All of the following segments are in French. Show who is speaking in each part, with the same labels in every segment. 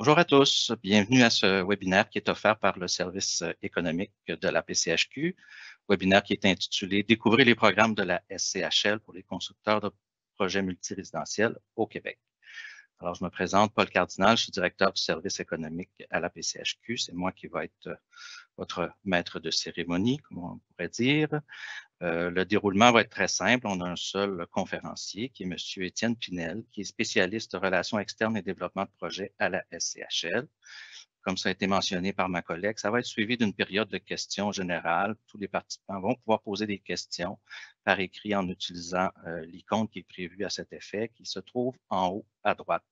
Speaker 1: Bonjour à tous, bienvenue à ce webinaire qui est offert par le service euh, économique de la PCHQ, webinaire qui est intitulé « Découvrir les programmes de la SCHL pour les constructeurs de projets multirésidentiels au Québec ». Alors, je me présente, Paul Cardinal, je suis directeur du service économique à la PCHQ. C'est moi qui va être euh, votre maître de cérémonie, comme on pourrait dire. Euh, le déroulement va être très simple. On a un seul conférencier qui est M. Étienne Pinel, qui est spécialiste de relations externes et développement de projets à la SCHL. Comme ça a été mentionné par ma collègue, ça va être suivi d'une période de questions générales. Tous les participants vont pouvoir poser des questions par écrit en utilisant euh, l'icône qui est prévue à cet effet, qui se trouve en haut à droite.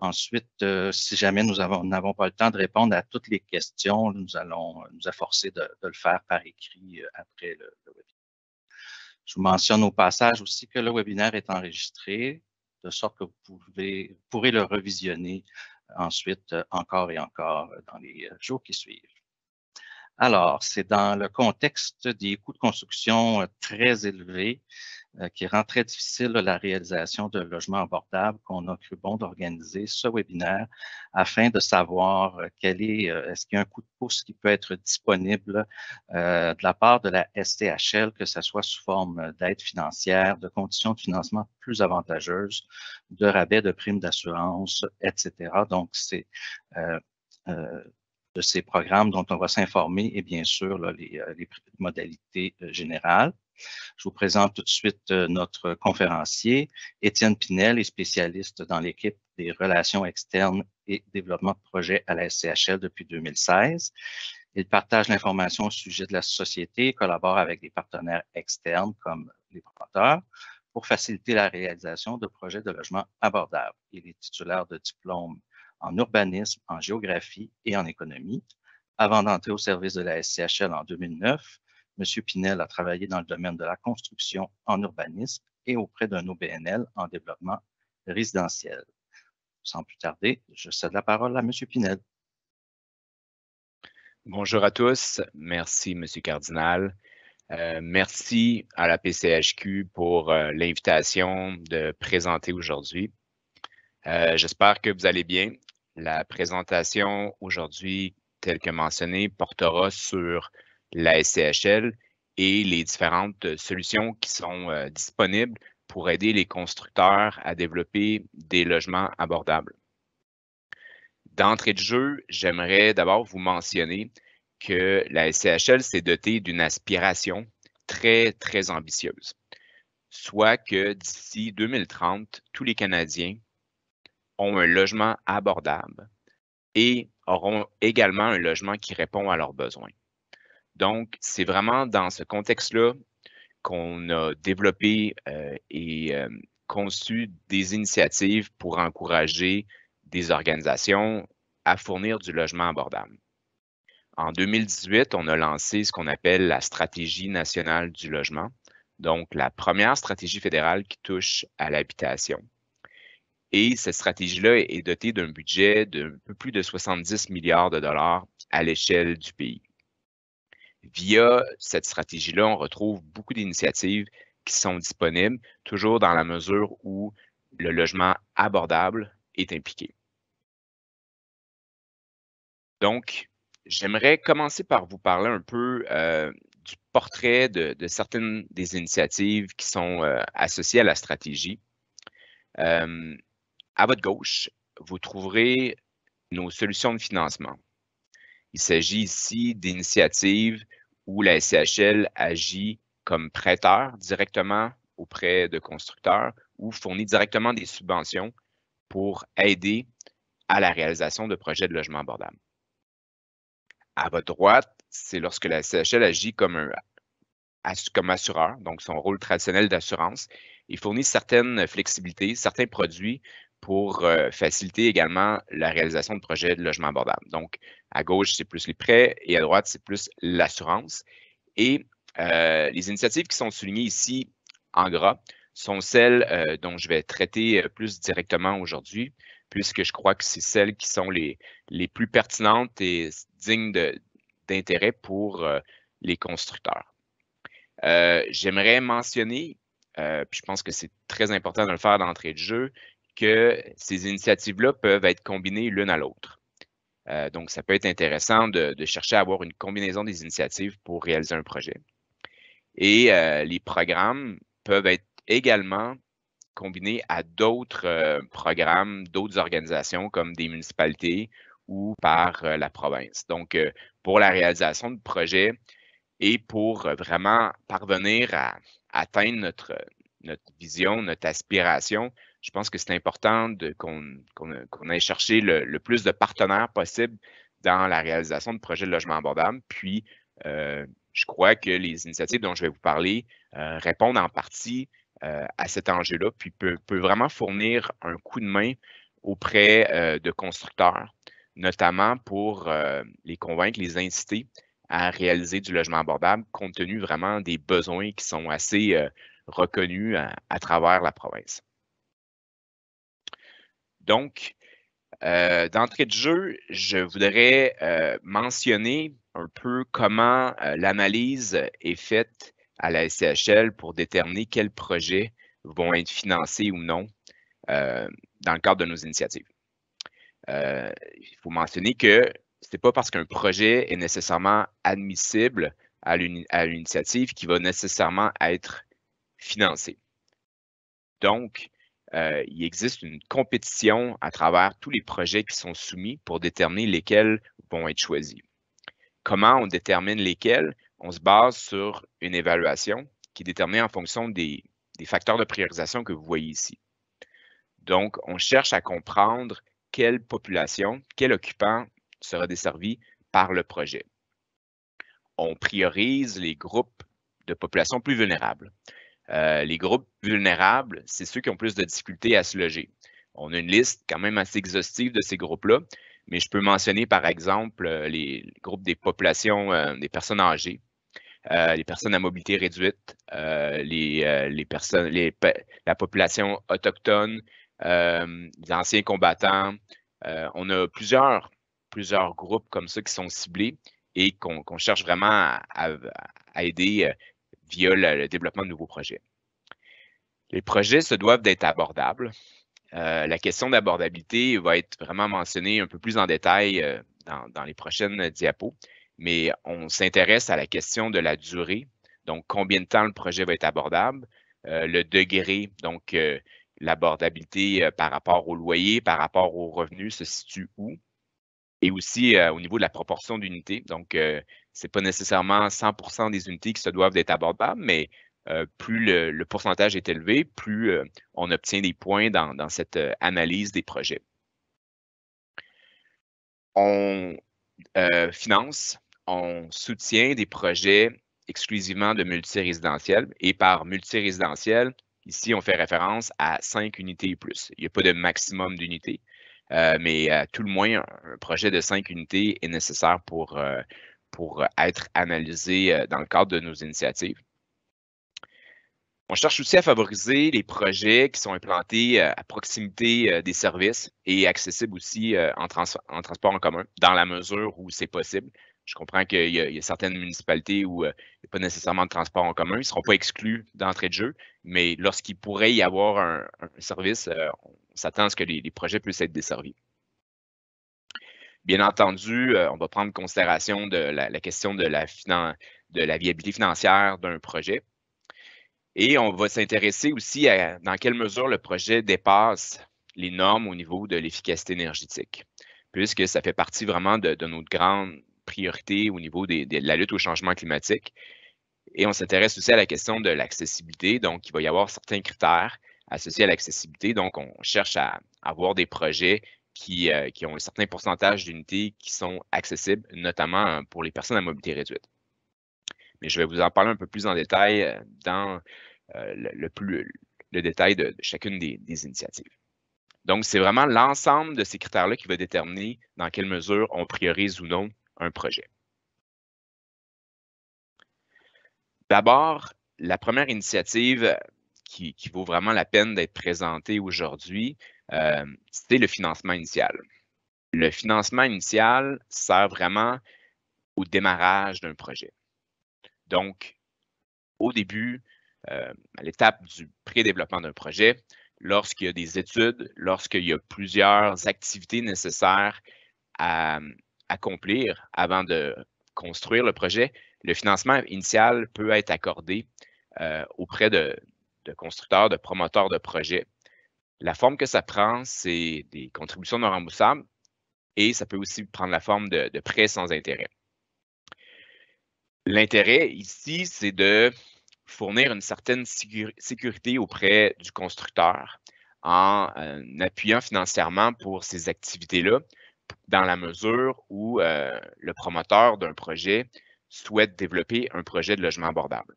Speaker 1: Ensuite, euh, si jamais nous n'avons pas le temps de répondre à toutes les questions, nous allons euh, nous efforcer de, le faire par écrit euh, après le, webinaire. Je vous mentionne au passage aussi que le webinaire est enregistré, de sorte que vous, pouvez, vous pourrez le revisionner ensuite encore et encore dans les jours qui suivent. Alors, c'est dans le contexte des coûts de construction très élevés euh, qui rend très difficile la réalisation de logements abordables, qu'on a cru bon d'organiser ce webinaire afin de savoir euh, quel est, euh, est-ce qu'il y a un coup de pouce qui peut être disponible de la part de la STHL, que ce soit sous forme d'aide financière, de conditions de financement plus avantageuses, de rabais, de primes d'assurance, etc. Donc, c'est de ces programmes dont on va s'informer et bien sûr les modalités générales. Je vous présente tout de suite euh, notre conférencier. Étienne Pinel est spécialiste dans l'équipe des relations externes et développement de projets à la SCHL depuis 2016. Il partage l'information au sujet de la société et collabore avec des partenaires externes comme les promoteurs pour faciliter la réalisation de projets de logement abordables. Il est titulaire de diplômes en urbanisme, en géographie et en économie. Avant d'entrer au service de la SCHL en 2009, M. Pinel a travaillé dans le domaine de la construction en urbanisme et auprès d'un OBNL en développement résidentiel.
Speaker 2: Sans plus tarder, je cède la parole à M. Pinel. Bonjour à tous. Merci, M. Cardinal. Euh, merci à la PCHQ pour euh, l'invitation de présenter aujourd'hui. Euh, j'espère que vous allez bien. La présentation aujourd'hui, telle que mentionnée, portera sur la SCHL et les différentes euh, solutions qui sont euh, disponibles pour aider les constructeurs à développer des logements abordables. D'entrée de jeu, j'aimerais d'abord vous mentionner que la SCHL s'est dotée d'une aspiration très, très ambitieuse, soit que d'ici 2030, tous les Canadiens ont un logement abordable et auront également un logement qui répond à leurs besoins. Donc, c'est vraiment dans ce contexte-là qu'on a développé euh, et euh, conçu des initiatives pour encourager des organisations à fournir du logement abordable. En 2018, on a lancé ce qu'on appelle la stratégie nationale du logement, donc la première stratégie fédérale qui touche à l'habitation. Et cette stratégie-là est dotée d'un budget d'un peu plus de 70 milliards de dollars à l'échelle du pays. Via cette stratégie-là, on retrouve beaucoup d'initiatives qui sont disponibles, toujours dans la mesure où le logement abordable est impliqué. Donc, j'aimerais commencer par vous parler un peu euh, du portrait de, certaines des initiatives qui sont euh, associées à la stratégie. Euh, à votre gauche, vous trouverez nos solutions de financement. Il s'agit ici d'initiatives où la SCHL agit comme prêteur directement auprès de constructeurs ou fournit directement des subventions pour aider à la réalisation de projets de logement abordable. À votre droite, c'est lorsque la CHL agit comme, comme assureur, donc son rôle traditionnel d'assurance, et fournit certaines flexibilités, certains produits pour euh, faciliter également la réalisation de projets de logement abordable. Donc, à gauche, c'est plus les prêts et à droite, c'est plus l'assurance. Et euh, les initiatives qui sont soulignées ici en gras sont celles euh, dont je vais traiter plus directement aujourd'hui, puisque je crois que c'est celles qui sont les, les plus pertinentes et dignes d'intérêt pour les constructeurs. J'aimerais mentionner, puis je pense que c'est très important de le faire d'entrée de jeu, que ces initiatives-là peuvent être combinées l'une à l'autre. Euh, donc, ça peut être intéressant de, chercher à avoir une combinaison des initiatives pour réaliser un projet. Et euh, les programmes peuvent être également combinés à d'autres euh, programmes, d'autres organisations comme des municipalités ou par la province. Donc, pour la réalisation de projets et pour vraiment parvenir à, atteindre notre vision, notre aspiration, je pense que c'est important euh, qu'on aille chercher le, plus de partenaires possible dans la réalisation de projets de logement abordable. Puis, euh, je crois que les initiatives dont je vais vous parler euh, répondent en partie à cet enjeu-là, puis peut, vraiment fournir un coup de main auprès de constructeurs, notamment pour les convaincre, les inciter à réaliser du logement abordable, compte tenu vraiment des besoins qui sont assez reconnus à travers la province. Donc, euh, d'entrée de jeu, je voudrais euh, mentionner un peu comment euh, l'analyse est faite à la SCHL pour déterminer quels projets vont être financés ou non dans le cadre de nos initiatives. Il faut mentionner que ce n'est pas parce qu'un projet est nécessairement admissible à l'initiative qu'il va nécessairement être financé. Donc, euh, il existe une compétition à travers tous les projets qui sont soumis pour déterminer lesquels vont être choisis. Comment on détermine lesquels? On se base sur une évaluation qui est déterminée en fonction des, des facteurs de priorisation que vous voyez ici. Donc, on cherche à comprendre quelle population, quel occupant sera desservi par le projet. On priorise les groupes de populations plus vulnérables. Euh, les groupes vulnérables, c'est ceux qui ont plus de difficultés à se loger. On a une liste quand même assez exhaustive de ces groupes-là, mais je peux mentionner par exemple euh, les, groupes des populations euh, des personnes âgées, les personnes à mobilité réduite, la population autochtone, les anciens combattants. on a plusieurs, plusieurs groupes comme ça qui sont ciblés et qu'on cherche vraiment à aider via le, développement de nouveaux projets. Les projets se doivent d'être abordables. Euh, la question d'abordabilité va être vraiment mentionnée un peu plus en détail euh, dans, les prochaines diapos, mais on s'intéresse à la question de la durée, donc combien de temps le projet va être abordable, euh, le degré, donc l'abordabilité par rapport au loyer, par rapport aux revenus se situe où, et aussi euh, au niveau de la proportion d'unités. Donc, euh, ce n'est pas nécessairement 100 des unités qui se doivent d'être abordables, mais euh, plus le, pourcentage est élevé, plus on obtient des points dans, cette analyse des projets. On finance, on soutient des projets exclusivement de multirésidentiels et par multirésidentiel, ici, on fait référence à cinq unités et plus. Il n'y a pas de maximum d'unités. Euh, mais tout le moins, un projet de cinq unités est nécessaire pour, euh, pour être analysé euh, dans le cadre de nos initiatives. On cherche aussi à favoriser les projets qui sont implantés à proximité des services et accessibles aussi en, en transport en commun, dans la mesure où c'est possible. Je comprends qu'il y, a certaines municipalités où il n'y a pas nécessairement de transport en commun. Ils ne seront pas exclus d'entrée de jeu, mais lorsqu'il pourrait y avoir un, un service, on s'attend à ce que les, projets puissent être desservis. Bien entendu, euh, on va prendre en considération de la, question de la, viabilité financière d'un projet. Et on va s'intéresser aussi à dans quelle mesure le projet dépasse les normes au niveau de l'efficacité énergétique, puisque ça fait partie vraiment de, notre grande priorité au niveau de la lutte au changement climatique. Et on s'intéresse aussi à la question de l'accessibilité. Donc, il va y avoir certains critères associé à l'accessibilité. Donc, on cherche à, avoir des projets qui, euh, ont un certain pourcentage d'unités qui sont accessibles, notamment euh, pour les personnes à mobilité réduite. Mais je vais vous en parler un peu plus en détail euh, dans le, le détail de, chacune des initiatives. Donc, c'est vraiment l'ensemble de ces critères-là qui va déterminer dans quelle mesure on priorise ou non un projet. D'abord, la première initiative qui, vaut vraiment la peine d'être présenté aujourd'hui, c'était euh, c'est le financement initial. Le financement initial sert vraiment au démarrage d'un projet. Donc, au début, euh, à l'étape du pré-développement d'un projet, lorsqu'il y a des études, lorsqu'il y a plusieurs activités nécessaires à accomplir avant de construire le projet, le financement initial peut être accordé euh, auprès de, de constructeurs, de promoteurs de projets. La forme que ça prend, c'est des contributions non remboursables et ça peut aussi prendre la forme de, prêts sans intérêt. L'intérêt ici, c'est de fournir une certaine sécurité auprès du constructeur en euh, appuyant financièrement pour ces activités-là, dans la mesure où euh, le promoteur d'un projet souhaite développer un projet de logement abordable.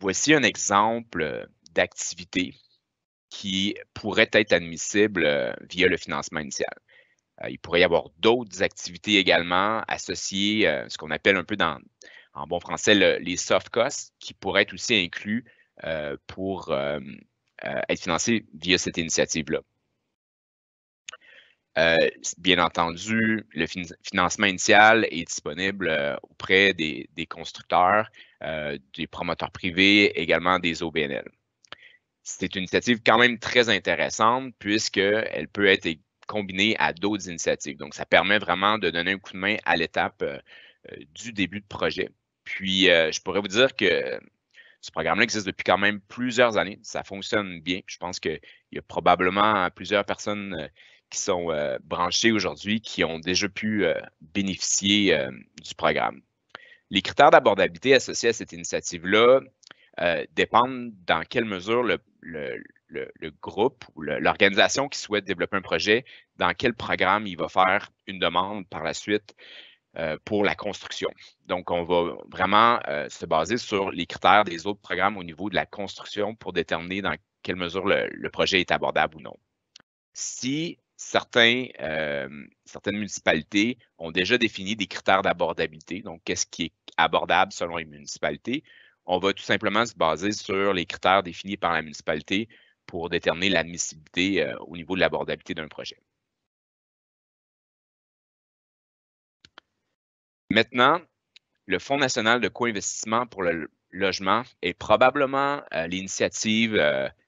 Speaker 2: Voici un exemple euh, d'activité qui pourrait être admissible euh, via le financement initial. Euh, il pourrait y avoir d'autres activités également associées, ce qu'on appelle un peu dans, en bon français, les soft costs, qui pourraient être aussi inclus pour être financés via cette initiative-là. Euh, bien entendu, le financement initial est disponible euh, auprès des, constructeurs, euh, des promoteurs privés, également des OBNL. C'est une initiative quand même très intéressante puisqu'elle peut être combinée à d'autres initiatives. Donc, ça permet vraiment de donner un coup de main à l'étape du début de projet. Puis, je pourrais vous dire que ce programme-là existe depuis quand même plusieurs années. Ça fonctionne bien. Je pense qu'il y a probablement plusieurs personnes qui sont euh, branchés aujourd'hui qui ont déjà pu euh, bénéficier euh, du programme. Les critères d'abordabilité associés à cette initiative-là dépendent dans quelle mesure le, groupe ou l'organisation qui souhaite développer un projet, dans quel programme il va faire une demande par la suite pour la construction. Donc, on va vraiment se baser sur les critères des autres programmes au niveau de la construction pour déterminer dans quelle mesure le, le projet est abordable ou non. Si euh, certaines municipalités ont déjà défini des critères d'abordabilité, donc qu'est-ce qui est abordable selon les municipalités. On va tout simplement se baser sur les critères définis par la municipalité pour déterminer l'admissibilité euh, au niveau de l'abordabilité d'un projet. Maintenant, le Fonds national de co-investissement pour le logement est probablement euh, l'initiative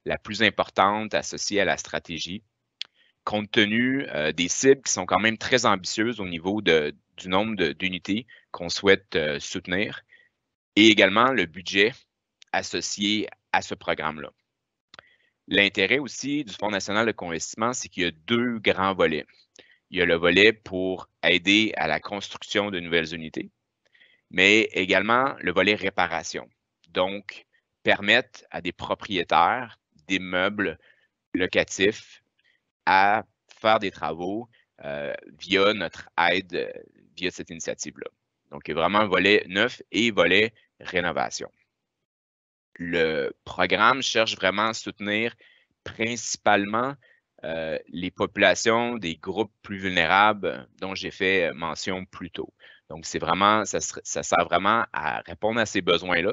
Speaker 2: la plus importante associée à la stratégie compte tenu euh, des cibles qui sont quand même très ambitieuses au niveau du nombre d'unités qu'on souhaite euh, soutenir et également le budget associé à ce programme-là. L'intérêt aussi du Fonds national de convestissement, c'est qu'il y a deux grands volets. Il y a le volet pour aider à la construction de nouvelles unités, mais également le volet réparation. Donc, permettre à des propriétaires d'immeubles locatifs à faire des travaux euh, via notre aide, euh, via cette initiative-là. Donc, il y a vraiment un volet neuf et volet rénovation. Le programme cherche vraiment à soutenir principalement euh, les populations des groupes plus vulnérables dont j'ai fait mention plus tôt. Donc, c'est vraiment, ça, sert vraiment à répondre à ces besoins-là.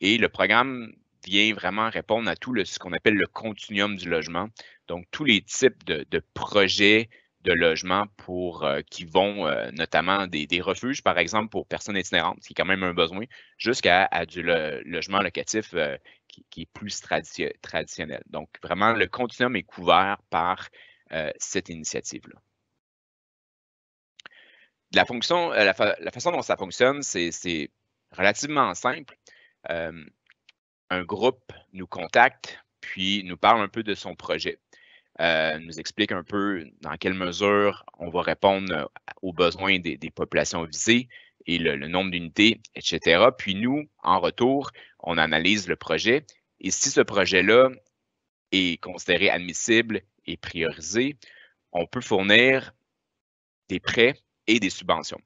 Speaker 2: Et le programme vient vraiment répondre à tout ce qu'on appelle le continuum du logement. Donc, tous les types de, projets de logements euh, qui vont euh, notamment des, refuges, par exemple, pour personnes itinérantes, qui est quand même un besoin, jusqu'à du logement locatif euh, qui, est plus traditionnel. Donc, vraiment, le continuum est couvert par cette initiative-là. la, façon dont ça fonctionne, c'est relativement simple. un groupe nous contacte, puis nous parle un peu de son projet. Euh, nous explique un peu dans quelle mesure on va répondre euh, aux besoins des, populations visées et le, nombre d'unités, etc. Puis nous, en retour, on analyse le projet et si ce projet-là est considéré admissible et priorisé, on peut fournir des prêts et des subventions.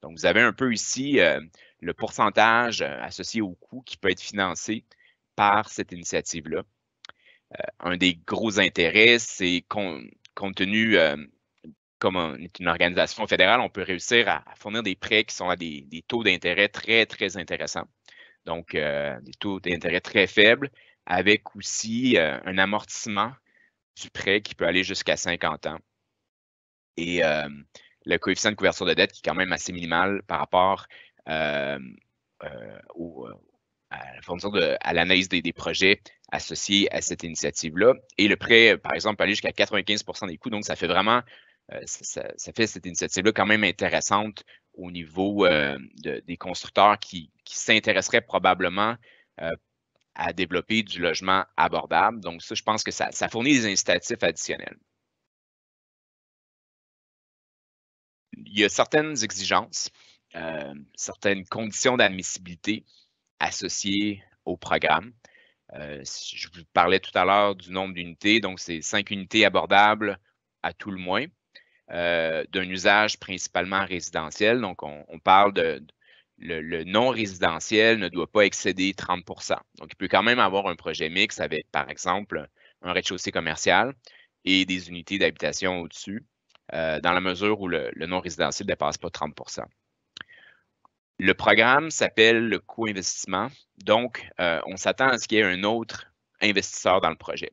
Speaker 2: Donc, vous avez un peu ici euh, le pourcentage associé au coût qui peut être financé par cette initiative-là un des gros intérêts, c'est compte tenu, euh, comme on est une organisation fédérale, on peut réussir à, fournir des prêts qui sont à des, taux d'intérêt très, très intéressants. Donc, euh, des taux d'intérêt très faibles, avec aussi euh, un amortissement du prêt qui peut aller jusqu'à 50 ans. Et le coefficient de couverture de dette qui est quand même assez minimal par rapport au, à l'analyse des, projets associés à cette initiative-là. Et le prêt, euh, par exemple, peut aller jusqu'à 95 des coûts. Donc, ça fait vraiment, euh, ça, fait cette initiative-là quand même intéressante au niveau euh, des constructeurs qui, s'intéresseraient probablement à développer du logement abordable. Donc, ça, je pense que ça fournit des incitatifs additionnels. Il y a certaines exigences, certaines conditions d'admissibilité associés au programme. Euh, je vous parlais tout à l'heure du nombre d'unités, donc c'est cinq unités abordables à tout le moins, euh, d'un usage principalement résidentiel. Donc, on, parle de, le, non résidentiel ne doit pas excéder 30 Donc, il peut quand même avoir un projet mixte avec, par exemple, un rez-de-chaussée commercial et des unités d'habitation au-dessus, euh, dans la mesure où le, le non résidentiel ne dépasse pas 30 le programme s'appelle le co-investissement. Donc, euh, on s'attend à ce qu'il y ait un autre investisseur dans le projet.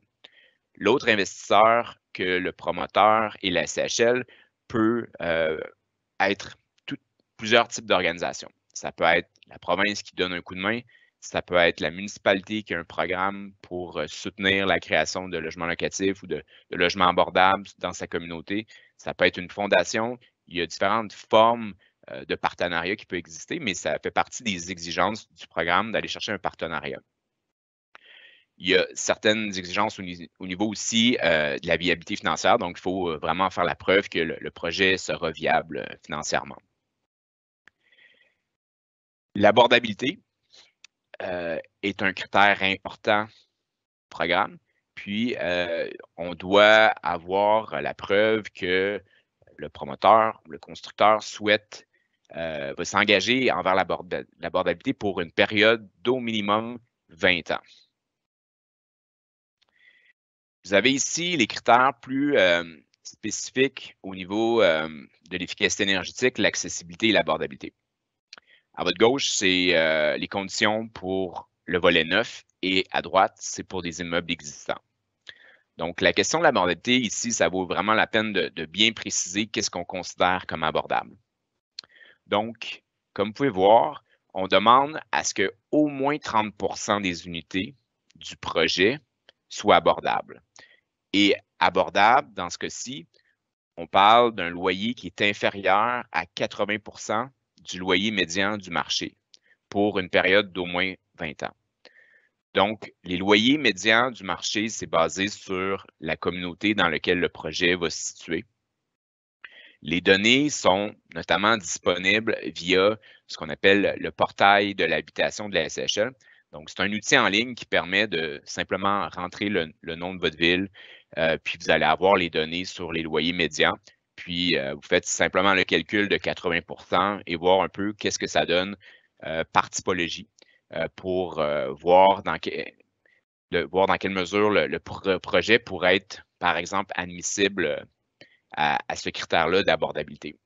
Speaker 2: L'autre investisseur que le promoteur et la CHL peut euh, être plusieurs types d'organisations. Ça peut être la province qui donne un coup de main, ça peut être la municipalité qui a un programme pour euh, soutenir la création de logements locatifs ou de logements abordables dans sa communauté. Ça peut être une fondation. Il y a différentes formes euh, de partenariat qui peut exister, mais ça fait partie des exigences du programme d'aller chercher un partenariat. Il y a certaines exigences au, niveau aussi euh, de la viabilité financière, donc il faut euh, vraiment faire la preuve que le, projet sera viable financièrement. L'abordabilité est un critère important du programme, puis on doit avoir la preuve que le promoteur ou le constructeur souhaite euh, va s'engager envers l'abordabilité pour une période d'au minimum 20 ans. Vous avez ici les critères plus euh, spécifiques au niveau euh, de l'efficacité énergétique, l'accessibilité et l'abordabilité. À votre gauche, c'est les conditions pour le volet neuf et à droite, c'est pour des immeubles existants. Donc, la question de l'abordabilité ici, ça vaut vraiment la peine de bien préciser qu'est-ce qu'on considère comme abordable. Donc, comme vous pouvez voir, on demande à ce que au moins 30 des unités du projet soient abordables. Et abordable, dans ce cas-ci, on parle d'un loyer qui est inférieur à 80 du loyer médian du marché pour une période d'au moins 20 ans. Donc, les loyers médians du marché, c'est basé sur la communauté dans laquelle le projet va se situer. Les données sont notamment disponibles via ce qu'on appelle le portail de l'habitation de la SHL. E. Donc, c'est un outil en ligne qui permet de simplement rentrer le, nom de votre ville, euh, puis vous allez avoir les données sur les loyers médians. Puis, euh, vous faites simplement le calcul de 80 et voir un peu qu'est-ce que ça donne euh, par typologie pour voir dans, quelle mesure le, projet pourrait être, par exemple, admissible à, ce critère-là d'abordabilité.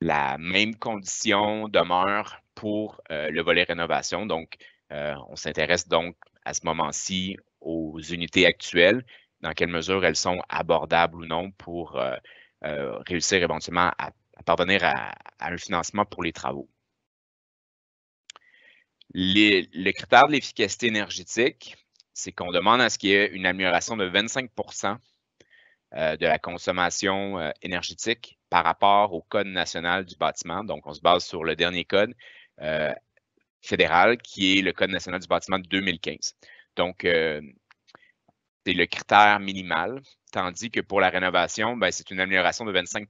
Speaker 2: La même condition demeure pour euh, le volet rénovation. Donc, euh, on s'intéresse donc à ce moment-ci aux unités actuelles, dans quelle mesure elles sont abordables ou non pour euh, réussir éventuellement à, parvenir à, un financement pour les travaux. Les, le critère de l'efficacité énergétique, c'est qu'on demande à ce qu'il y ait une amélioration de 25 euh, de la consommation euh, énergétique par rapport au Code national du bâtiment. Donc, on se base sur le dernier code euh, fédéral qui est le Code national du bâtiment de 2015. Donc, c'est le critère minimal, tandis que pour la rénovation, ben, c'est une amélioration de 25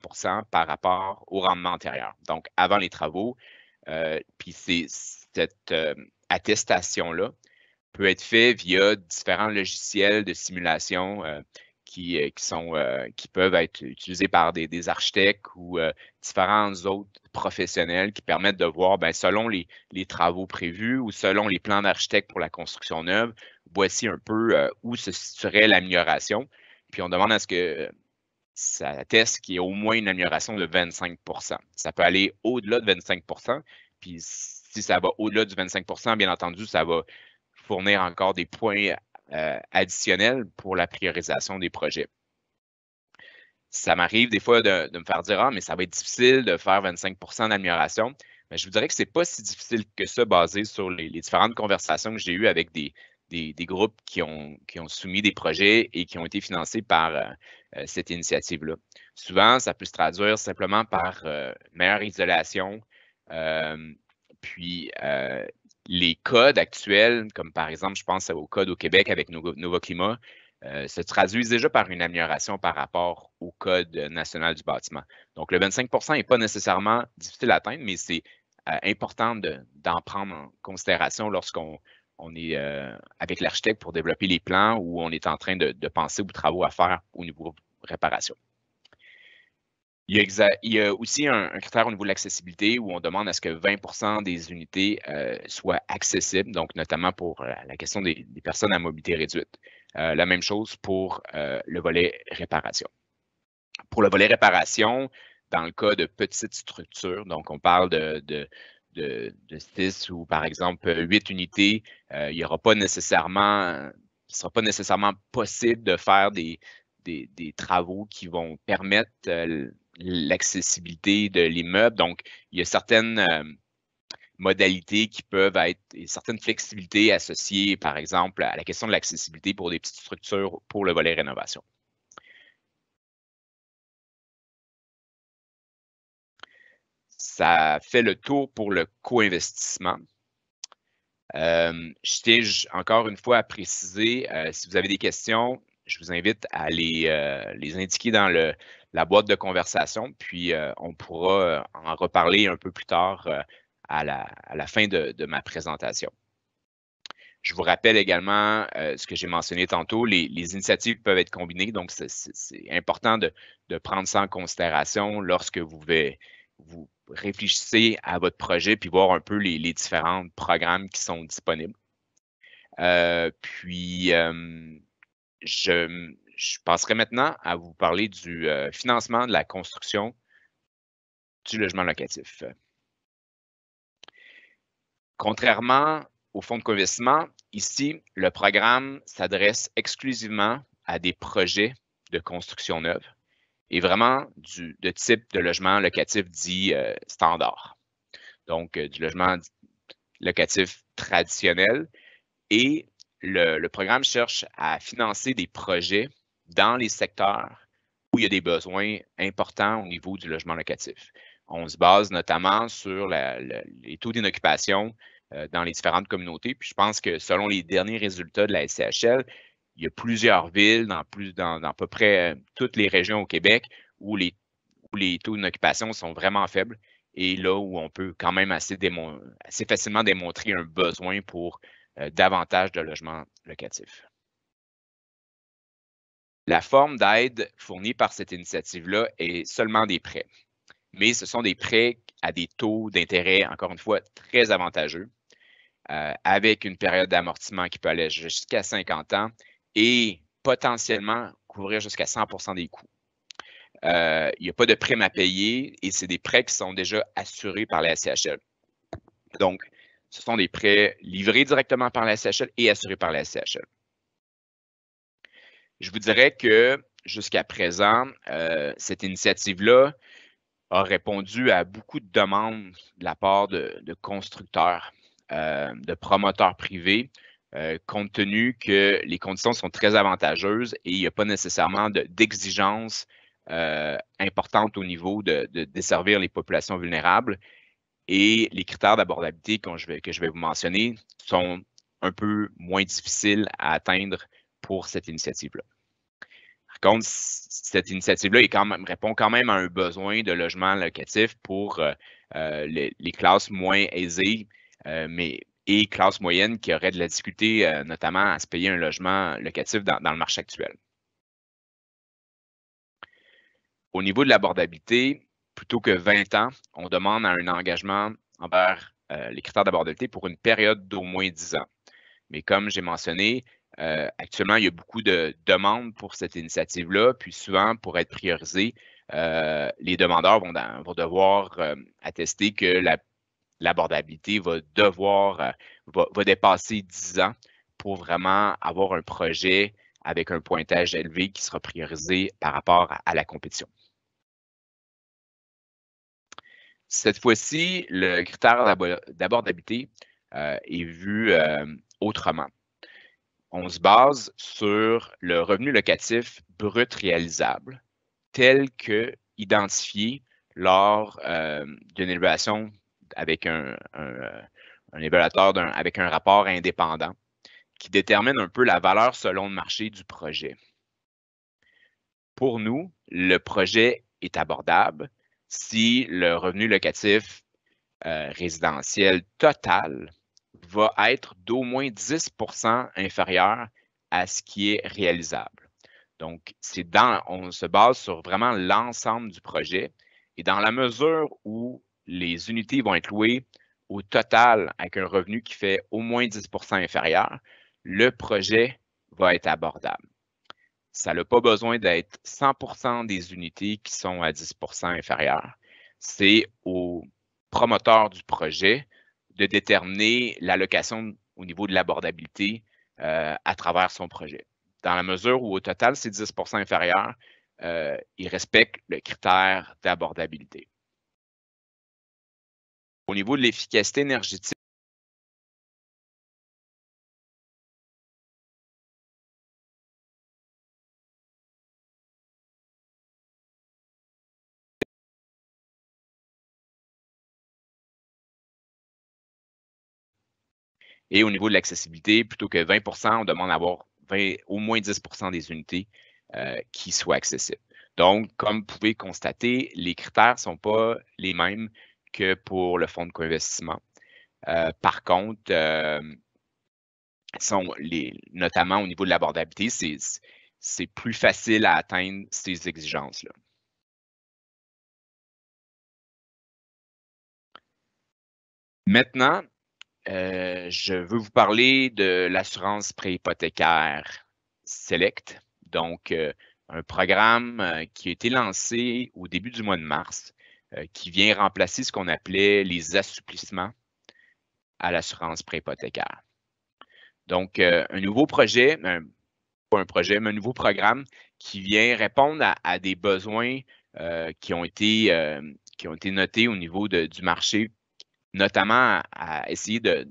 Speaker 2: par rapport au rendement antérieur. Donc, avant les travaux, puis cette attestation-là peut être faite via différents logiciels de simulation euh, qui, sont, euh, qui peuvent être utilisés par des, architectes ou euh, différents autres professionnels qui permettent de voir, ben, selon les, travaux prévus ou selon les plans d'architecte pour la construction neuve, voici un peu où se situerait l'amélioration. Puis on demande à ce que ça atteste qu'il y ait au moins une amélioration de 25 Ça peut aller au-delà de 25 puis si ça va au-delà du 25 bien entendu, ça va fournir encore des points euh, additionnel pour la priorisation des projets. Ça m'arrive des fois de, me faire dire Ah, mais ça va être difficile de faire 25 d'amélioration. Mais je vous dirais que ce n'est pas si difficile que ça, basé sur les, différentes conversations que j'ai eues avec des, groupes qui ont, soumis des projets et qui ont été financés par euh, euh, cette initiative-là. Souvent, ça peut se traduire simplement par meilleure isolation, puis les codes actuels, comme par exemple, je pense au code au Québec avec Nova Climat, euh, se traduisent déjà par une amélioration par rapport au Code national du bâtiment. Donc, le 25 n'est pas nécessairement difficile à atteindre, mais c'est euh, important d'en prendre en considération lorsqu'on est euh, avec l'architecte pour développer les plans ou on est en train de, de penser aux travaux à faire au niveau réparation. Il y, a aussi un, critère au niveau de l'accessibilité où on demande à ce que 20 des unités euh, soient accessibles, donc notamment pour euh, la, question des, personnes à mobilité réduite. Euh, la même chose pour le volet réparation. Pour le volet réparation, dans le cas de petites structures, donc on parle de, de 6 ou par exemple 8 unités, il ne aura pas nécessairement, sera pas nécessairement possible de faire des, travaux qui vont permettre l'accessibilité de l'immeuble. Donc, il y a certaines euh, modalités qui peuvent être, et certaines flexibilités associées, par exemple, à la question de l'accessibilité pour des petites structures pour le volet rénovation. Ça fait le tour pour le co-investissement. Euh, encore une fois à préciser, euh, si vous avez des questions, je vous invite à les, euh, indiquer dans la boîte de conversation, puis euh, on pourra euh, en reparler un peu plus tard à la, fin de, ma présentation. Je vous rappelle également ce que j'ai mentionné tantôt, les, initiatives peuvent être combinées, donc c'est important de, prendre ça en considération lorsque vous, réfléchissez à votre projet, puis voir un peu les, différents programmes qui sont disponibles. puis, je, passerai maintenant à vous parler du euh, financement de la construction du logement locatif. Contrairement au fonds de co ici, le programme s'adresse exclusivement à des projets de construction neuve et vraiment du, de type de logement locatif dit euh, standard. Donc, euh, du logement locatif traditionnel et le, programme cherche à financer des projets dans les secteurs où il y a des besoins importants au niveau du logement locatif. On se base notamment sur les taux d'inoccupation euh, dans les différentes communautés. Puis je pense que selon les derniers résultats de la SCHL, il y a plusieurs villes dans, à peu près euh, toutes les régions au Québec où les, taux d'inoccupation sont vraiment faibles et là où on peut quand même assez facilement démontrer un besoin pour euh, davantage de logements locatifs. La forme d'aide fournie par cette initiative-là est seulement des prêts, mais ce sont des prêts à des taux d'intérêt, encore une fois, très avantageux, euh, avec une période d'amortissement qui peut aller jusqu'à 50 ans et potentiellement couvrir jusqu'à 100 des coûts. Euh, il n'y a pas de prime à payer et c'est des prêts qui sont déjà assurés par la CHL. Donc, ce sont des prêts livrés directement par la CHL et assurés par la CHL. Je vous dirais que jusqu'à présent, euh, cette initiative-là a répondu à beaucoup de demandes de la part de, constructeurs, euh, de promoteurs privés, euh, compte tenu que les conditions sont très avantageuses et il n'y a pas nécessairement d'exigences importante importantes au niveau de, desservir les populations vulnérables et les critères d'abordabilité que je, vais, vous mentionner sont un peu moins difficiles à atteindre pour cette initiative-là. Par contre, cette initiative-là répond quand même à un besoin de logement locatif pour euh, euh, les, classes moins aisées euh, et classes moyennes qui auraient de la difficulté notamment à se payer un logement locatif dans le marché actuel. Au niveau de l'abordabilité, plutôt que 20 ans, on demande un engagement envers euh, les critères d'abordabilité pour une période d'au moins 10 ans. Mais comme j'ai mentionné, euh, actuellement, il y a beaucoup de demandes pour cette initiative-là, puis souvent, pour être priorisé, euh, les demandeurs vont, devoir attester que l'abordabilité va devoir, va, dépasser 10 ans pour vraiment avoir un projet avec un pointage élevé qui sera priorisé par rapport à la compétition. Cette fois-ci, le critère d'abordabilité d'habiter euh, est vu euh, autrement. On se base sur le revenu locatif brut réalisable, tel que identifié lors euh, d'une évaluation avec un, évaluateur avec un rapport indépendant qui détermine un peu la valeur selon le marché du projet. Pour nous, le projet est abordable si le revenu locatif euh, résidentiel total va être d'au moins 10 inférieur à ce qui est réalisable. Donc, on se base sur vraiment l'ensemble du projet et dans la mesure où les unités vont être louées au total avec un revenu qui fait au moins 10 inférieur, le projet va être abordable ça n'a pas besoin d'être 100% des unités qui sont à 10% inférieures. C'est au promoteur du projet de déterminer l'allocation au niveau de l'abordabilité euh, à travers son projet. Dans la mesure où au total, c'est 10 inférieur, euh, il respecte le critère d'abordabilité.
Speaker 1: Au niveau de l'efficacité énergétique,
Speaker 2: Et au niveau de l'accessibilité, plutôt que 20 on demande d'avoir au moins 10 des unités euh, qui soient accessibles. Donc, comme vous pouvez constater, les critères ne sont pas les mêmes que pour le fonds de co-investissement. Euh, par contre, euh, notamment au niveau de l'abordabilité, c'est plus facile à atteindre ces exigences-là. Maintenant, euh, je veux vous parler de l'assurance préhypothécaire Select, donc euh, un programme euh, qui a été lancé au début du mois de mars, qui vient remplacer ce qu'on appelait les assouplissements à l'assurance préhypothécaire. Donc, un nouveau projet, pas un projet, mais un nouveau programme qui vient répondre à, des besoins qui ont été qui ont été notés au niveau du marché notamment à essayer de,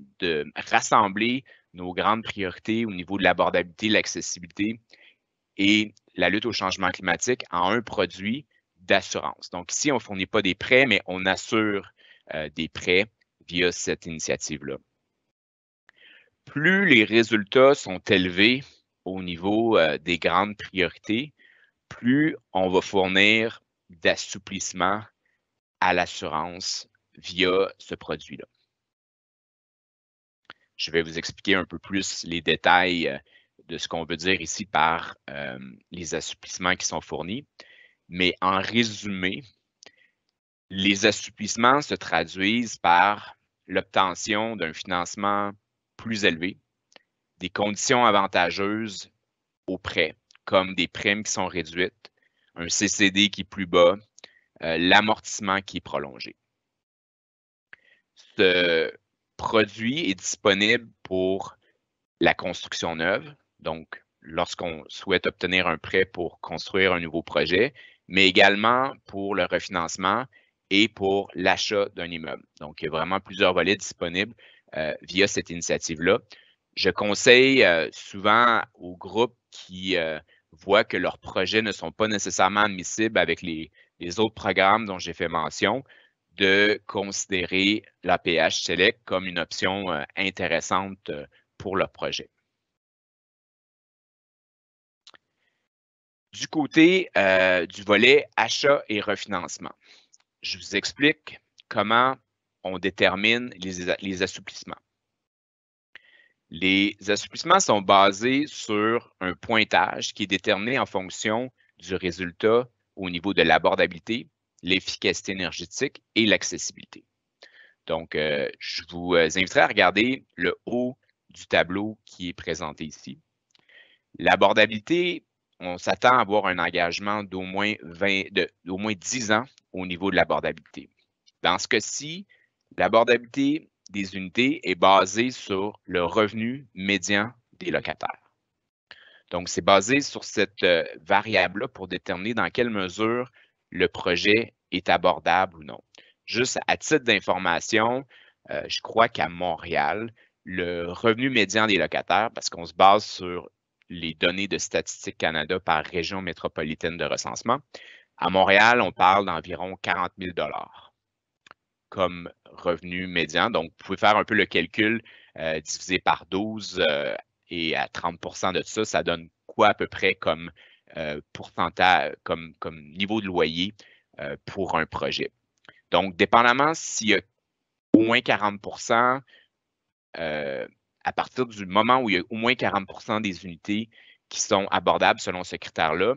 Speaker 2: rassembler nos grandes priorités au niveau de l'abordabilité, l'accessibilité et la lutte au changement climatique en un produit d'assurance. Donc ici, on ne fournit pas des prêts, mais on assure euh, des prêts via cette initiative-là. Plus les résultats sont élevés au niveau euh, des grandes priorités, plus on va fournir d'assouplissement à l'assurance via ce produit-là. Je vais vous expliquer un peu plus les détails euh, de ce qu'on veut dire ici par euh, les assouplissements qui sont fournis. Mais en résumé, les assouplissements se traduisent par l'obtention d'un financement plus élevé, des conditions avantageuses au prêt, comme des primes qui sont réduites, un CCD qui est plus bas, euh, l'amortissement qui est prolongé. Euh, produit est disponible pour la construction neuve, donc lorsqu'on souhaite obtenir un prêt pour construire un nouveau projet, mais également pour le refinancement et pour l'achat d'un immeuble. Donc, il y a vraiment plusieurs volets disponibles euh, via cette initiative-là. Je conseille euh, souvent aux groupes qui voient que leurs projets ne sont pas nécessairement admissibles avec les autres programmes dont j'ai fait mention de considérer l'APH Select comme une option euh, intéressante euh, pour le projet. Du côté euh, du volet achat et refinancement, je vous explique comment on détermine les, les assouplissements. Les assouplissements sont basés sur un pointage qui est déterminé en fonction du résultat au niveau de l'abordabilité l'efficacité énergétique et l'accessibilité. Donc, euh, je vous euh, inviterai à regarder le haut du tableau qui est présenté ici. L'abordabilité, on s'attend à avoir un engagement d'au moins, moins 10 ans au niveau de l'abordabilité. Dans ce cas-ci, l'abordabilité des unités est basée sur le revenu médian des locataires. Donc, c'est basé sur cette euh, variable-là pour déterminer dans quelle mesure le projet est abordable ou non. Juste à titre d'information, euh, je crois qu'à Montréal, le revenu médian des locataires, parce qu'on se base sur les données de Statistique Canada par région métropolitaine de recensement, à Montréal, on parle d'environ 40 000 comme revenu médian. Donc, vous pouvez faire un peu le calcul euh, divisé par 12 euh, et à 30 de ça, ça donne quoi à peu près comme euh, pourcentage comme, comme niveau de loyer euh, pour un projet. Donc, dépendamment s'il y a au moins 40 euh, à partir du moment où il y a au moins 40 des unités qui sont abordables selon ce critère-là,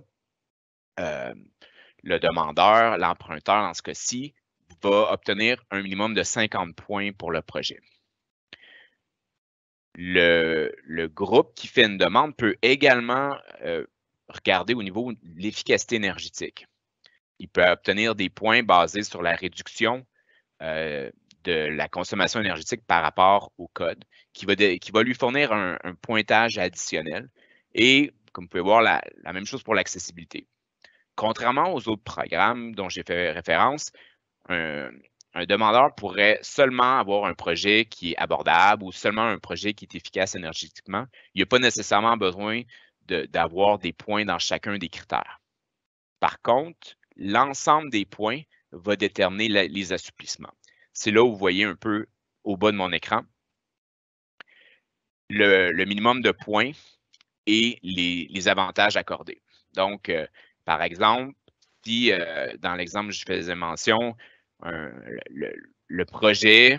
Speaker 2: le demandeur, l'emprunteur, dans ce cas-ci, va obtenir un minimum de 50 points pour le projet. Le, groupe qui fait une demande peut également regarder au niveau de l'efficacité énergétique. Il peut obtenir des points basés sur la réduction euh, de la consommation énergétique par rapport au code, qui va, lui fournir un, pointage additionnel. Et comme vous pouvez voir, la, même chose pour l'accessibilité. Contrairement aux autres programmes dont j'ai fait référence, un, un demandeur pourrait seulement avoir un projet qui est abordable ou seulement un projet qui est efficace énergétiquement. Il n'y a pas nécessairement besoin d'avoir des points dans chacun des critères. Par contre, l'ensemble des points va déterminer les assouplissements. C'est là où vous voyez un peu au bas de mon écran le, minimum de points et les, avantages accordés. Donc, euh, par exemple, si euh, dans l'exemple je faisais mention, le, projet projet,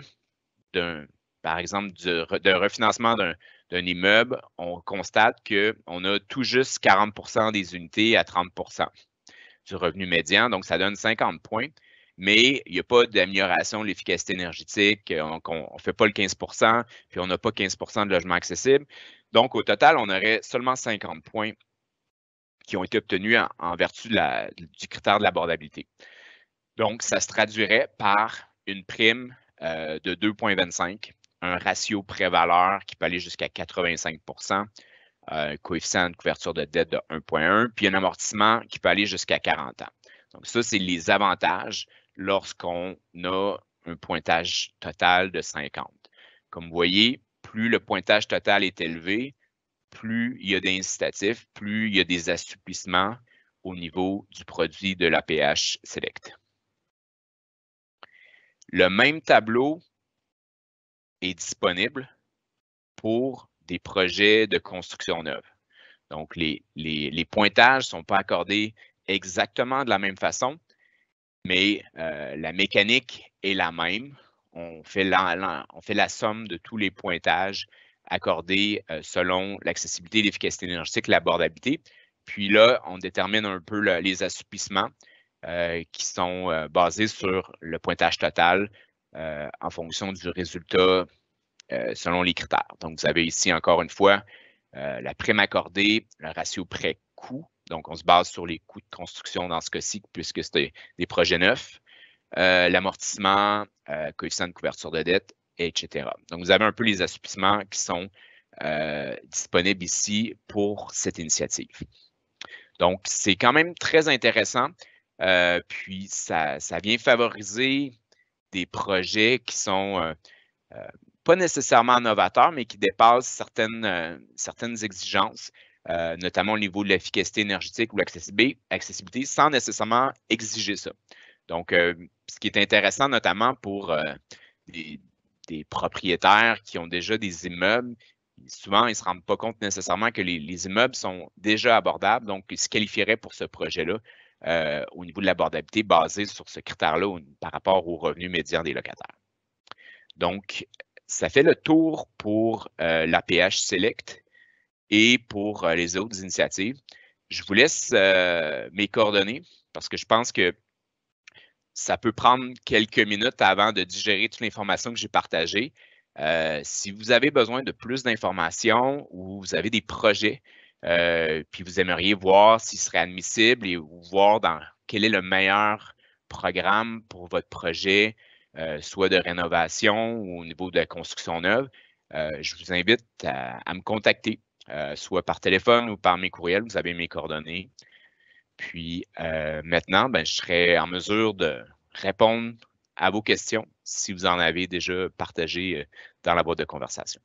Speaker 2: par exemple, de refinancement d'un d'un immeuble, on constate qu'on a tout juste 40 des unités à 30 du revenu médian, donc ça donne 50 points, mais il n'y a pas d'amélioration de l'efficacité énergétique, euh, on ne fait pas le 15 puis on n'a pas 15 de logements accessibles. Donc, au total, on aurait seulement 50 points qui ont été obtenus en, vertu du critère de l'abordabilité. Donc, ça se traduirait par une prime euh, de 2,25 un ratio pré qui peut aller jusqu'à 85 un euh, coefficient de couverture de dette de 1,1, puis un amortissement qui peut aller jusqu'à 40 ans. Donc, ça, c'est les avantages lorsqu'on a un pointage total de 50. Comme vous voyez, plus le pointage total est élevé, plus il y a d'incitatifs, plus il y a des assouplissements au niveau du produit de l'APH Select. Le même tableau est disponible pour des projets de construction neuve. Donc, les, pointages ne sont pas accordés exactement de la même façon, mais euh, la mécanique est la même. On fait la, somme de tous les pointages accordés euh, selon l'accessibilité, l'efficacité énergétique, l'abordabilité. Puis là, on détermine un peu les assoupissements euh, qui sont basés sur le pointage total euh, en fonction du résultat euh, selon les critères. Donc, vous avez ici encore une fois euh, la prime accordée, le ratio prêt-coût. Donc, on se base sur les coûts de construction dans ce cas-ci, puisque c'était des projets neufs, l'amortissement, coefficient de couverture de dette, etc. Donc, vous avez un peu les assouplissements qui sont disponibles ici pour cette initiative. Donc, c'est quand même très intéressant. puis, ça, vient favoriser des projets qui sont euh, euh, pas nécessairement novateurs, mais qui dépassent certaines, euh, exigences, notamment au niveau de l'efficacité énergétique ou l'accessibilité, sans nécessairement exiger ça. Donc, ce qui est intéressant notamment pour des, propriétaires qui ont déjà des immeubles, souvent, ils ne se rendent pas compte nécessairement que les, immeubles sont déjà abordables, donc ils se qualifieraient pour ce projet-là. Euh, au niveau de l'abordabilité basée sur ce critère-là par rapport aux revenus médian des locataires. Donc, ça fait le tour pour euh, l'APH Select et pour euh, les autres initiatives. Je vous laisse euh, mes coordonnées parce que je pense que ça peut prendre quelques minutes avant de digérer toute l'information que j'ai partagée. si vous avez besoin de plus d'informations ou vous avez des projets euh, puis vous aimeriez voir s'il serait admissible et voir dans quel est le meilleur programme pour votre projet, euh, soit de rénovation ou au niveau de construction neuve, euh, je vous invite à, me contacter, soit par téléphone ou par mes courriels, vous avez mes coordonnées. Puis maintenant, ben, je serai en mesure de répondre à vos questions si vous en avez déjà partagé dans la boîte de conversation.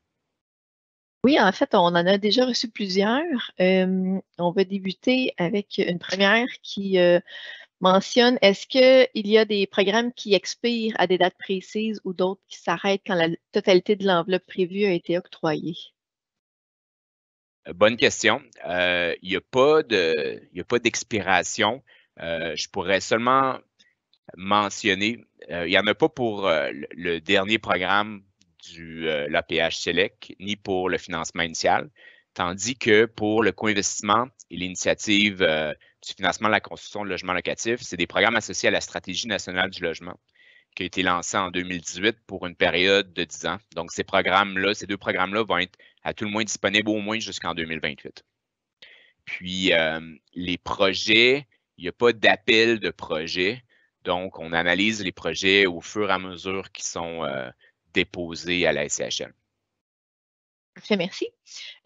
Speaker 3: Oui, en fait, on en a déjà reçu plusieurs. Euh, on va débuter avec une première qui euh, mentionne est-ce qu'il y a des programmes qui expirent à des dates précises ou d'autres qui s'arrêtent quand la totalité de l'enveloppe prévue a été octroyée?
Speaker 2: Bonne question. Euh, il n'y a pas d'expiration. je pourrais seulement mentionner, il n'y en a pas pour le dernier programme du, euh, l'APH SELEC, ni pour le financement initial, tandis que pour le co-investissement et l'initiative euh, du financement de la construction de logements locatifs, c'est des programmes associés à la stratégie nationale du logement qui a été lancée en 2018 pour une période de 10 ans. Donc, ces programmes-là, ces deux programmes-là vont être à tout le moins disponibles au moins jusqu'en 2028. Puis, euh, les projets, il n'y a pas d'appel de projets. Donc, on analyse les projets au fur et à mesure qu'ils sont, déposé à la SCHL.
Speaker 3: merci.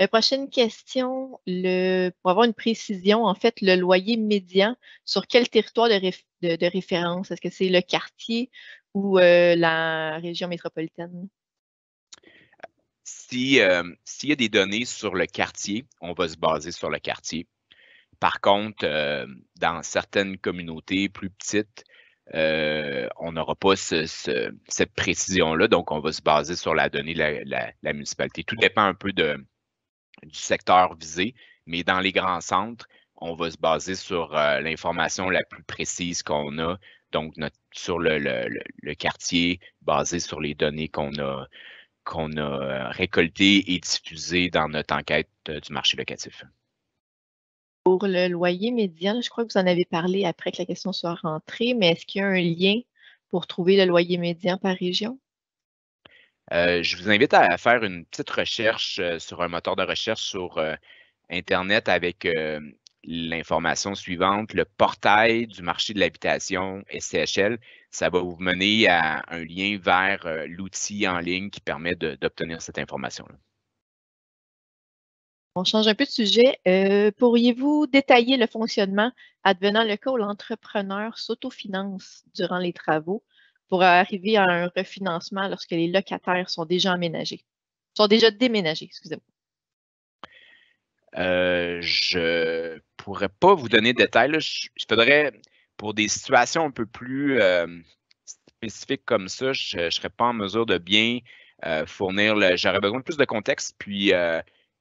Speaker 3: Euh, prochaine question. Le, pour avoir une précision, en fait, le loyer médian, sur quel territoire de, référence? Est-ce que c'est le quartier ou euh, la région métropolitaine?
Speaker 2: Euh, s'il y a des données sur le quartier, on va se baser sur le quartier. Par contre, dans certaines communautés plus petites, euh, on n'aura pas cette précision-là. Donc, on va se baser sur la donnée de la, municipalité. Tout dépend un peu du secteur visé, mais dans les grands centres, on va se baser sur euh, l'information la plus précise qu'on a, donc sur le, quartier, basé sur les données qu'on a, qu'on a euh, récoltées et diffusées dans notre enquête du marché locatif.
Speaker 3: Pour le loyer médian, je crois que vous en avez parlé après que la question soit rentrée, mais est-ce qu'il y a un lien pour trouver le loyer médian par région?
Speaker 2: Euh, je vous invite à faire une petite recherche euh, sur un moteur de recherche sur euh, Internet avec l'information suivante, le portail du marché de l'habitation SCHL. Ça va vous mener à un lien vers l'outil en ligne qui permet d'obtenir cette information-là.
Speaker 3: On change un peu de sujet. Euh, pourriez-vous détailler le fonctionnement advenant le cas où l'entrepreneur s'autofinance durant les travaux pour arriver à un refinancement lorsque les locataires sont déjà aménagés, sont déjà déménagés, excusez-moi?
Speaker 2: Euh, je pourrais pas vous donner de détails. Je, voudrais, pour des situations un peu plus euh, spécifiques comme ça, je ne serais pas en mesure de bien fournir fournir. J'aurais besoin de plus de contexte, puis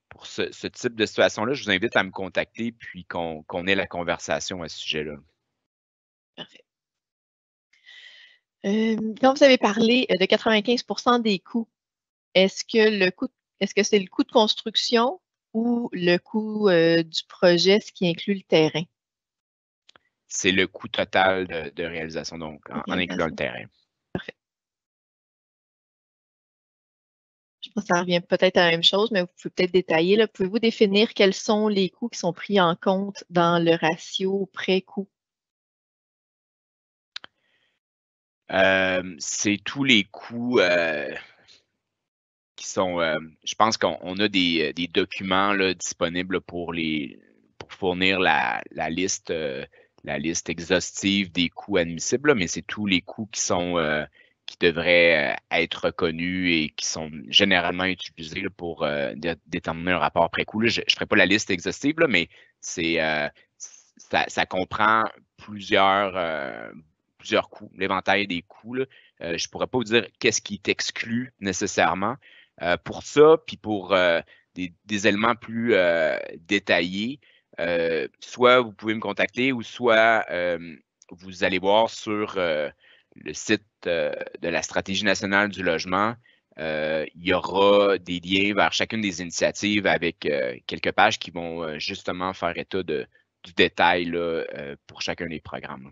Speaker 2: pour ce, type de situation-là, je vous invite à me contacter puis qu'on ait la conversation à ce sujet-là. Parfait.
Speaker 3: quand euh, vous avez parlé euh, de 95 des coûts, est-ce que le coût, est-ce que c'est le coût de construction ou le coût euh, du projet, ce qui inclut le terrain?
Speaker 2: C'est le coût total de, réalisation, donc en incluant le terrain.
Speaker 3: Ça revient peut-être à la même chose, mais vous pouvez peut-être détailler. Pouvez-vous définir quels sont les coûts qui sont pris en compte dans le ratio pré coût
Speaker 2: euh, c'est tous les coûts euh, qui sont. Euh, je pense qu'on a des, documents disponibles pour fournir la, liste exhaustive des coûts admissibles, mais c'est tous les coûts qui sont qui devraient euh, être reconnus et qui sont généralement utilisés pour euh, déterminer un rapport après coût je ne ferai pas la liste exhaustive, mais c'est euh, ça, comprend plusieurs, plusieurs coûts, l'éventail des coûts. je ne pourrais pas vous dire qu'est-ce qui t'exclut nécessairement. pour ça, puis pour des, éléments plus détaillés, soit vous pouvez me contacter ou soit vous allez voir sur le site euh, de la stratégie nationale du logement, euh, il y aura des liens vers chacune des initiatives avec euh, quelques pages qui vont justement faire état du détail pour chacun des programmes.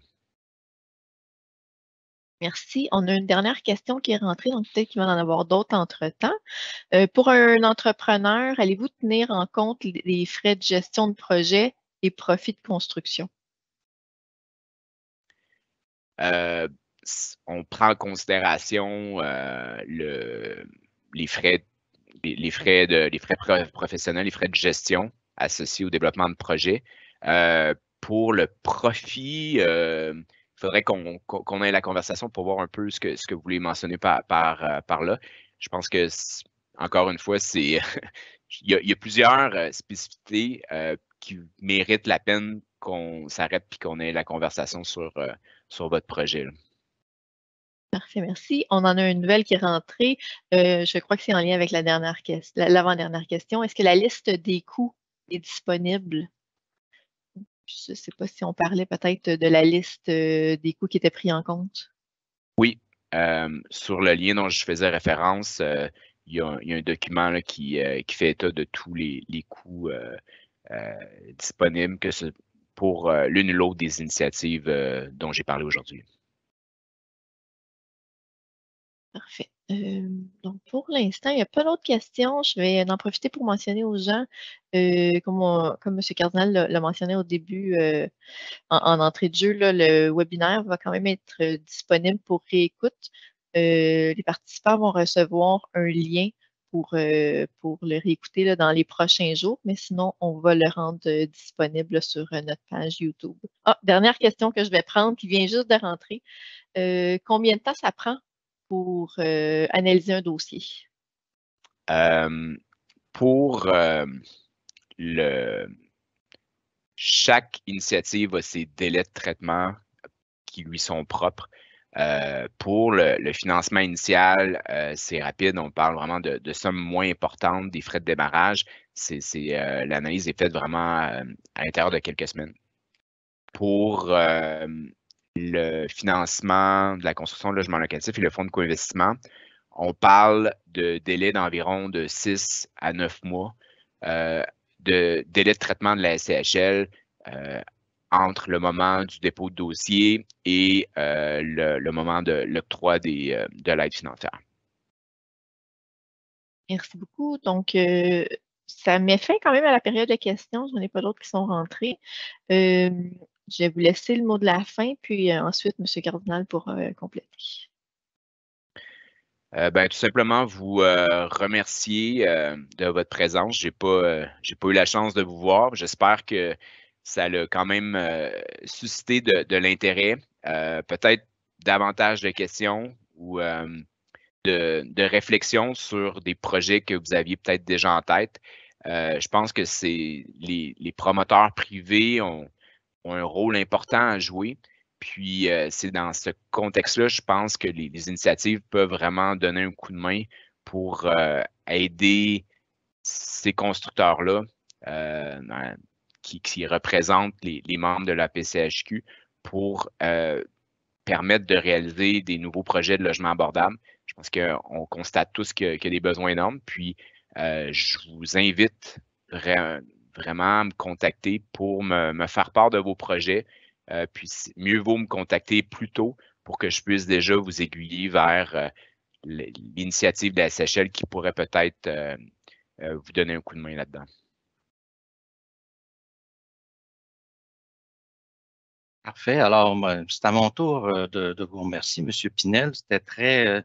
Speaker 3: Merci. On a une dernière question qui est rentrée, donc peut-être qu'il va en avoir d'autres entre-temps. pour un entrepreneur, allez-vous tenir en compte les frais de gestion de projet et profits de construction?
Speaker 2: on prend en considération euh, les frais, les, frais, professionnels, les frais de gestion associés au développement de projet. Euh, pour le profit, il euh, faudrait qu'on ait la conversation pour voir un peu ce que, vous voulez mentionner par, là. Je pense que, encore une fois, il, y, a, plusieurs spécificités qui méritent la peine qu'on s'arrête et qu'on ait la conversation sur, votre projet.
Speaker 3: Parfait, merci. On en a une nouvelle qui est rentrée. Euh, je crois que c'est en lien avec la dernière l'avant-dernière question. Est-ce que la liste des coûts est disponible? Je ne sais pas si on parlait peut-être de la liste euh, des coûts qui étaient pris en compte.
Speaker 2: Oui. Euh, sur le lien dont je faisais référence, il, y a, un document qui, fait état de tous les, coûts disponibles pour l'une ou l'autre des initiatives dont j'ai parlé aujourd'hui.
Speaker 3: Parfait. Euh, donc, pour l'instant, il n'y a pas d'autres questions. Je vais en profiter pour mentionner aux gens, euh, comme, M. Cardinal l'a mentionné au début euh, en, entrée de jeu, le webinaire va quand même être disponible pour réécoute. les participants vont recevoir un lien pour, le réécouter dans les prochains jours, mais sinon, on va le rendre disponible sur notre page YouTube. Ah, dernière question que je vais prendre qui vient juste de rentrer. combien de temps ça prend pour euh, analyser un dossier?
Speaker 2: Euh, pour euh, le chaque initiative a ses délais de traitement qui lui sont propres. pour le, financement initial, c'est rapide. On parle vraiment de, de, sommes moins importantes, des frais de démarrage. C'est, l'analyse est faite vraiment à l'intérieur de quelques semaines. Pour le financement de la construction de logements locatifs et le fonds de co-investissement, on parle de délais d'environ de 6 à 9 mois euh, de délai de traitement de la SCHL euh, entre le moment du dépôt de dossier et euh, le, le, moment de l'octroi de l'aide financière.
Speaker 3: Merci beaucoup. Donc, ça met fin quand même à la période de questions. Je n'en ai pas d'autres qui sont rentrées. Je vais vous laisser le mot de la fin, puis euh, ensuite, M. Cardinal pour euh, compléter.
Speaker 2: Euh, ben, tout simplement, vous remercier de votre présence. Je n'ai pas, pas eu la chance de vous voir. J'espère que ça a quand même suscité de, l'intérêt. Peut-être davantage de questions ou de, réflexions sur des projets que vous aviez peut-être déjà en tête. je pense que c'est les, les, promoteurs privés ont, un rôle important à jouer. Puis euh, c'est dans ce contexte-là, je pense que les, initiatives peuvent vraiment donner un coup de main pour euh, aider ces constructeurs-là euh, qui, représentent les, membres de la PCHQ pour permettre de réaliser des nouveaux projets de logement abordables. Je pense qu'on constate tous qu'il y, y, a des besoins énormes. Puis je vous invite vraiment me contacter pour me, faire part de vos projets. Euh, puis mieux vaut me contacter plus tôt pour que je puisse déjà vous aiguiller vers euh, l'initiative de la SHL qui pourrait peut-être euh, vous donner un coup de main là-dedans. Parfait. Alors,
Speaker 1: ben, c'est à mon tour de, de vous remercier, M. Pinel. C'était très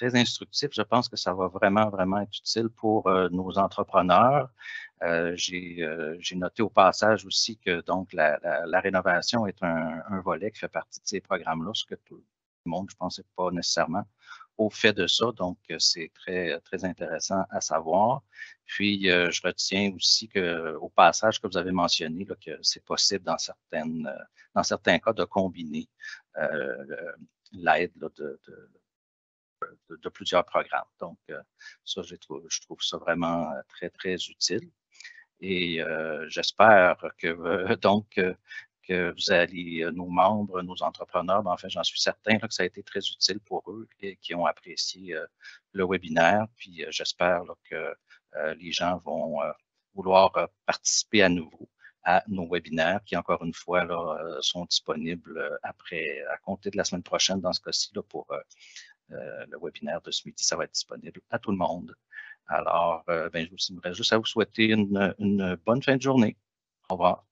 Speaker 1: très instructif. Je pense que ça va vraiment, vraiment être utile pour euh, nos entrepreneurs. Euh, euh, j'ai noté au passage aussi que donc la, rénovation est un, volet qui fait partie de ces programmes-là, ce que tout le monde, je pensais pas nécessairement au fait de ça. Donc, c'est très, très intéressant à savoir. Puis, je retiens aussi que, au passage que vous avez mentionné, que c'est possible dans, certaines, dans certains cas de combiner l'aide de, de de, plusieurs programmes. Donc, euh, ça, je trouve, ça vraiment euh, très, très utile. Et euh, j'espère que, donc, que vous allez, nos membres, nos entrepreneurs, enfin, j'en suis certain que ça a été très utile pour eux et qui ont apprécié le webinaire. Puis j'espère que les gens vont vouloir participer à nouveau à nos webinaires qui, encore une fois, sont disponibles après, à compter de la semaine prochaine dans ce cas-ci, pour euh, le webinaire de ce midi, ça va être disponible à tout le monde. Alors, euh, ben, je vous juste à vous souhaiter une, une bonne fin de journée. Au revoir.